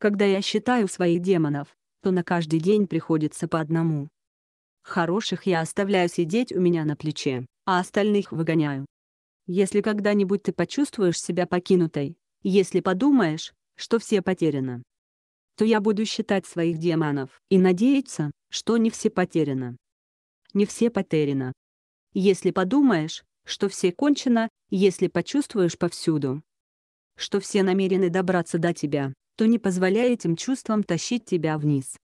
Когда я считаю своих демонов, то на каждый день приходится по одному. Хороших я оставляю сидеть у меня на плече, а остальных выгоняю. Если когда-нибудь ты почувствуешь себя покинутой, если подумаешь, что все потеряно, то я буду считать своих демонов и надеяться, что не все потеряно. Не все потеряно. Если подумаешь, что все кончено, если почувствуешь повсюду, что все намерены добраться до тебя, то не позволяй этим чувствам тащить тебя вниз.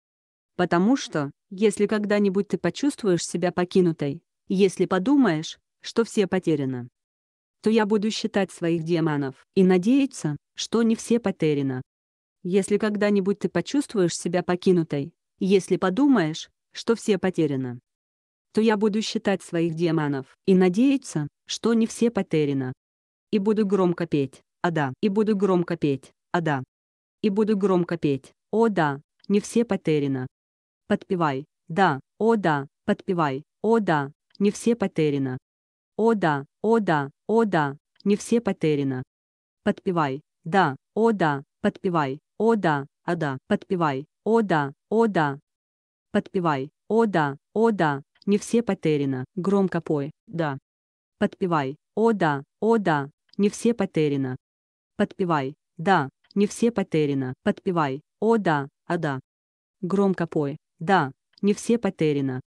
Потому что, если когда-нибудь ты почувствуешь себя покинутой, если подумаешь, что все потеряно, то я буду считать своих демонов и надеяться, что не все потеряно. Если когда-нибудь ты почувствуешь себя покинутой, если подумаешь, что все потеряно, то я буду считать своих демонов и надеяться, что не все потеряно. И буду громко петь, а да, и буду громко петь, а да и буду громко петь. О да, не все потеряно. Подпевай. Да, о да, подпевай. О да, не все потеряно. О да, о да, о да, не все потеряно. Подпевай. Да, о да, подпевай. О да, а да, подпевай. О да, о да. Подпевай. О да, о да, не все потеряно. Громко пой. Да. Подпевай. О да, о да, не все потеряно. Подпевай. Да, не все потеряно. Подпевай. О да, а да. Громко пой. Да, не все потеряно.